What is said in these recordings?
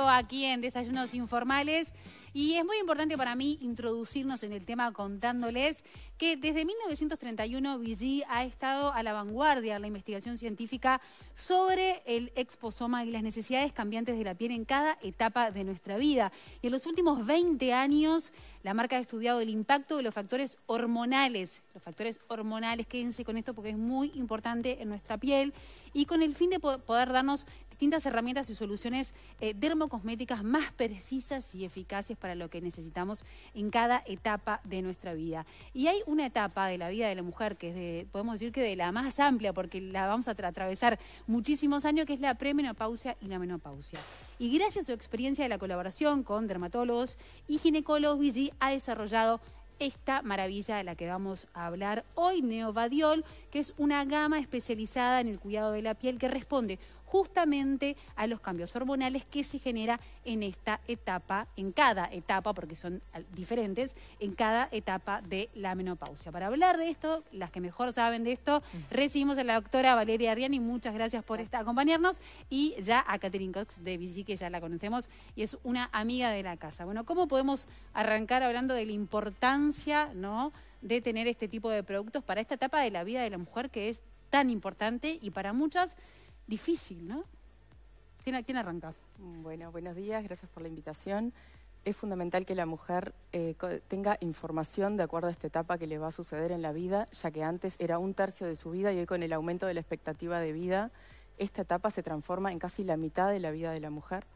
aquí en Desayunos Informales. Y es muy importante para mí introducirnos en el tema contándoles que desde 1931 BG ha estado a la vanguardia en la investigación científica sobre el exposoma y las necesidades cambiantes de la piel en cada etapa de nuestra vida. Y en los últimos 20 años la marca ha estudiado el impacto de los factores hormonales, los factores hormonales, quédense con esto porque es muy importante en nuestra piel y con el fin de poder darnos distintas herramientas y soluciones eh, dermocosméticas más precisas y eficaces para lo que necesitamos en cada etapa de nuestra vida. Y hay una etapa de la vida de la mujer que es podemos decir que de la más amplia, porque la vamos a atravesar muchísimos años, que es la premenopausia y la menopausia. Y gracias a su experiencia de la colaboración con dermatólogos y ginecólogos, ha desarrollado esta maravilla de la que vamos a hablar hoy, Neovadiol, que es una gama especializada en el cuidado de la piel que responde justamente a los cambios hormonales que se genera en esta etapa, en cada etapa, porque son diferentes, en cada etapa de la menopausia. Para hablar de esto, las que mejor saben de esto, recibimos a la doctora Valeria Arriani, muchas gracias por acompañarnos, y ya a Catherine Cox de Vigi que ya la conocemos y es una amiga de la casa. Bueno, ¿cómo podemos arrancar hablando de la importancia, ¿no?, de tener este tipo de productos para esta etapa de la vida de la mujer que es tan importante y para muchas difícil, ¿no? ¿Quién, ¿Quién, arranca? Bueno, buenos días, gracias por la invitación. Es fundamental que la mujer eh, tenga información de acuerdo a esta etapa que le va a suceder en la vida, ya que antes era un tercio de su vida y hoy con el aumento de la expectativa de vida, esta etapa se transforma en casi la mitad de la vida de la mujer.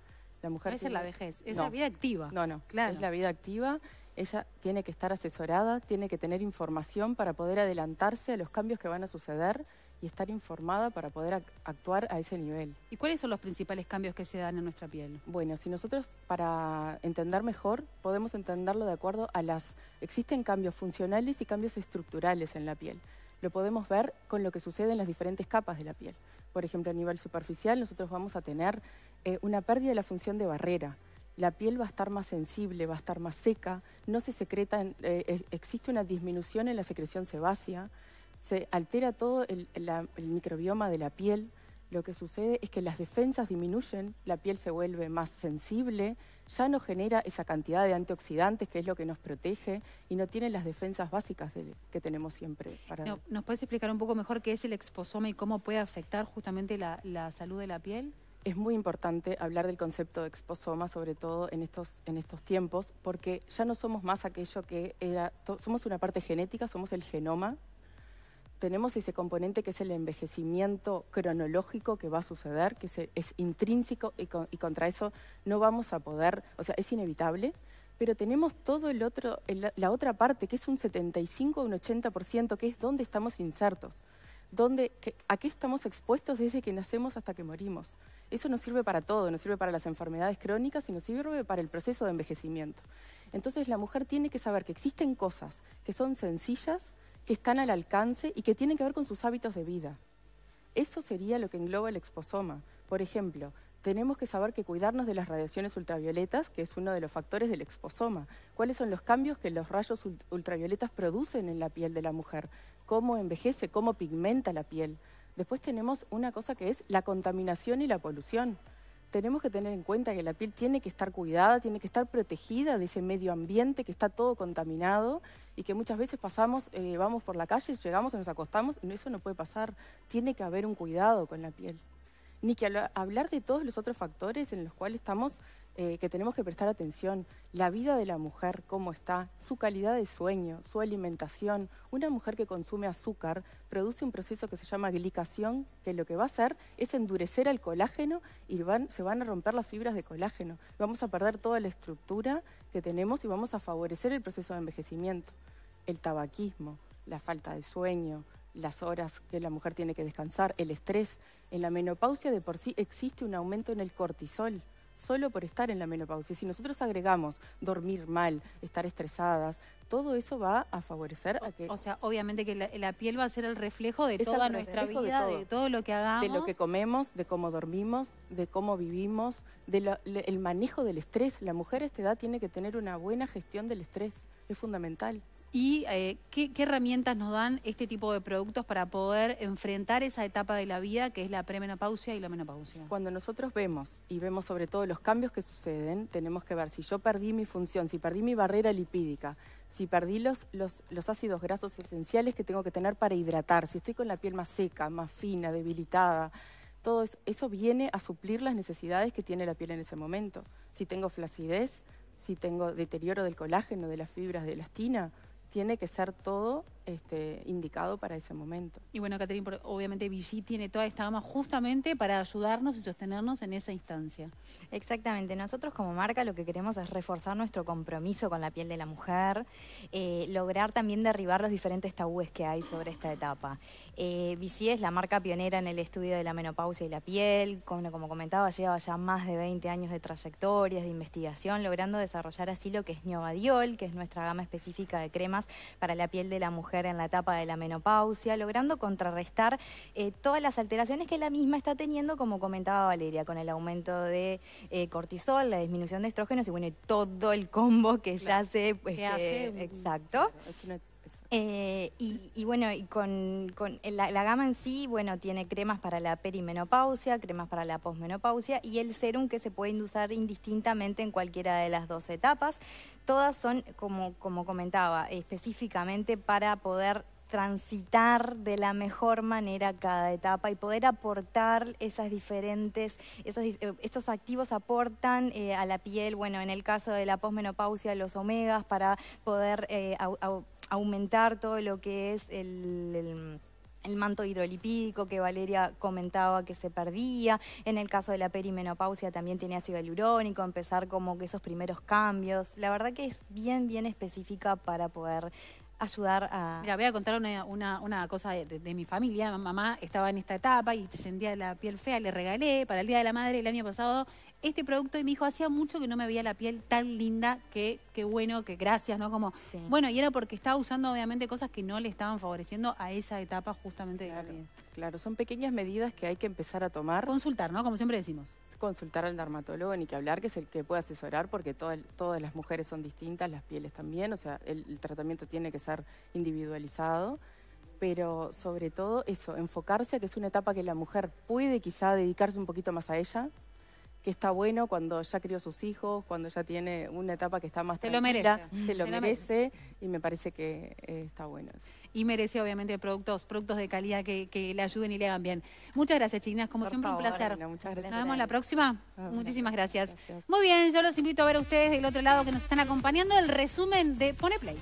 La mujer es la vejez, es la vida activa. No, no, claro. es la vida activa. Ella tiene que estar asesorada, tiene que tener información para poder adelantarse a los cambios que van a suceder y estar informada para poder actuar a ese nivel. ¿Y cuáles son los principales cambios que se dan en nuestra piel? Bueno, si nosotros para entender mejor podemos entenderlo de acuerdo a las... Existen cambios funcionales y cambios estructurales en la piel. Lo podemos ver con lo que sucede en las diferentes capas de la piel. Por ejemplo, a nivel superficial nosotros vamos a tener eh, una pérdida de la función de barrera la piel va a estar más sensible, va a estar más seca, no se secreta, eh, existe una disminución en la secreción sebácea, se altera todo el, microbioma de la piel. Lo que sucede es que las defensas disminuyen, la piel se vuelve más sensible, ya no genera esa cantidad de antioxidantes que es lo que nos protege y no tiene las defensas básicas que tenemos siempre. Para... No, ¿Nos puedes explicar un poco mejor qué es el exposoma y cómo puede afectar justamente la, salud de la piel? Es muy importante hablar del concepto de exposoma, sobre todo en estos, en estos tiempos, porque ya no somos más aquello que era, somos una parte genética, somos el genoma, tenemos ese componente que es el envejecimiento cronológico que va a suceder, que es, intrínseco y, contra eso no vamos a poder, o sea, es inevitable, pero tenemos todo el otro, la otra parte que es un 75 un 80%, que es donde estamos insertos, donde, a qué estamos expuestos desde que nacemos hasta que morimos. Eso nos sirve para todo, nos sirve para las enfermedades crónicas y nos sirve para el proceso de envejecimiento. Entonces la mujer tiene que saber que existen cosas que son sencillas, que están al alcance y que tienen que ver con sus hábitos de vida. Eso sería lo que engloba el exposoma. Por ejemplo, tenemos que saber que cuidarnos de las radiaciones ultravioletas, que es uno de los factores del exposoma. ¿Cuáles son los cambios que los rayos ultravioletas producen en la piel de la mujer? ¿Cómo envejece? ¿Cómo pigmenta la piel? Después tenemos una cosa que es la contaminación y la polución tenemos que tener en cuenta que la piel tiene que estar cuidada, tiene que estar protegida de ese medio ambiente que está todo contaminado y que muchas veces pasamos, eh, vamos por la calle, llegamos y nos acostamos, eso no puede pasar, tiene que haber un cuidado con la piel. Ni que hablar de todos los otros factores en los cuales estamos eh, que tenemos que prestar atención, la vida de la mujer, cómo está, su calidad de sueño, su alimentación. Una mujer que consume azúcar produce un proceso que se llama glicación, que lo que va a hacer es endurecer el colágeno y van, se van a romper las fibras de colágeno. Vamos a perder toda la estructura que tenemos y vamos a favorecer el proceso de envejecimiento. El tabaquismo, la falta de sueño, las horas que la mujer tiene que descansar, el estrés. En la menopausia de por sí existe un aumento en el cortisol solo por estar en la menopausia. Si nosotros agregamos dormir mal, estar estresadas, todo eso va a favorecer a que... O sea, obviamente que la, piel va a ser el reflejo de toda nuestra vida, de todo. lo que hagamos. De lo que comemos, de cómo dormimos, de cómo vivimos, del manejo del estrés. La mujer a esta edad tiene que tener una buena gestión del estrés. Es fundamental y eh, qué, herramientas nos dan este tipo de productos para poder enfrentar esa etapa de la vida que es la premenopausia y la menopausia. Cuando nosotros vemos y vemos sobre todo los cambios que suceden, tenemos que ver si yo perdí mi función, si perdí mi barrera lipídica, si perdí los, los, ácidos grasos esenciales que tengo que tener para hidratar, si estoy con la piel más seca, más fina, debilitada, todo eso viene a suplir las necesidades que tiene la piel en ese momento. Si tengo flacidez, si tengo deterioro del colágeno, de las fibras de elastina, tiene que ser todo este, indicado para ese momento. Y bueno, Catherine, obviamente Vichy tiene toda esta gama justamente para ayudarnos y sostenernos en esa instancia. Exactamente, nosotros como marca lo que queremos es reforzar nuestro compromiso con la piel de la mujer, eh, lograr también derribar los diferentes tabúes que hay sobre esta etapa. Eh, es la marca pionera en el estudio de la menopausia y la piel, como, comentaba, lleva ya más de 20 años de trayectorias, de investigación, logrando desarrollar así lo que es Niobadiol, que es nuestra gama específica de cremas para la piel de la mujer en la etapa de la menopausia, logrando contrarrestar eh, todas las alteraciones que la misma está teniendo, como comentaba Valeria, con el aumento de eh, cortisol, la disminución de estrógenos y bueno, todo el combo que ya se... Pues, hace, exacto. Eh, y, bueno, y con, la, gama en sí, bueno, tiene cremas para la perimenopausia, cremas para la posmenopausia y el serum que se puede usar indistintamente en cualquiera de las dos etapas. Todas son, como, como comentaba, específicamente para poder transitar de la mejor manera cada etapa y poder aportar esas diferentes, esos, eh, estos activos aportan eh, a la piel, bueno, en el caso de la posmenopausia, los omegas para poder eh, aumentar todo lo que es el, el manto hidrolipídico que Valeria comentaba que se perdía, en el caso de la perimenopausia también tiene ácido hialurónico, empezar como que esos primeros cambios. La verdad que es bien, bien específica para poder ayudar a... Mira, voy a contar una, una, cosa de, de, mi familia. Mamá estaba en esta etapa y sentía la piel fea, le regalé para el Día de la Madre el año pasado este producto y mi hijo hacía mucho que no me veía la piel tan linda, que qué bueno, que gracias, ¿no? Como, bueno, y era porque estaba usando obviamente cosas que no le estaban favoreciendo a esa etapa justamente claro, de la piel. Claro, son pequeñas medidas que hay que empezar a tomar. Consultar, ¿no? Como siempre decimos consultar al dermatólogo ni que hablar, que es el que puede asesorar, porque todas, todas las mujeres son distintas, las pieles también, o sea, el, el, tratamiento tiene que ser individualizado, pero sobre todo eso, enfocarse a que es una etapa que la mujer puede quizá dedicarse un poquito más a ella, que está bueno cuando ya crió sus hijos, cuando ya tiene una etapa que está más se lo merece. se lo merece, y me parece que eh, está bueno. Y merece obviamente productos productos de calidad que, le ayuden y le hagan bien. Muchas gracias, chinas, como siempre un placer. Nos vemos la próxima. Ah, Muchísimas gracias. Muy bien, yo los invito a ver a ustedes del otro lado que nos están acompañando el resumen de Pone Play.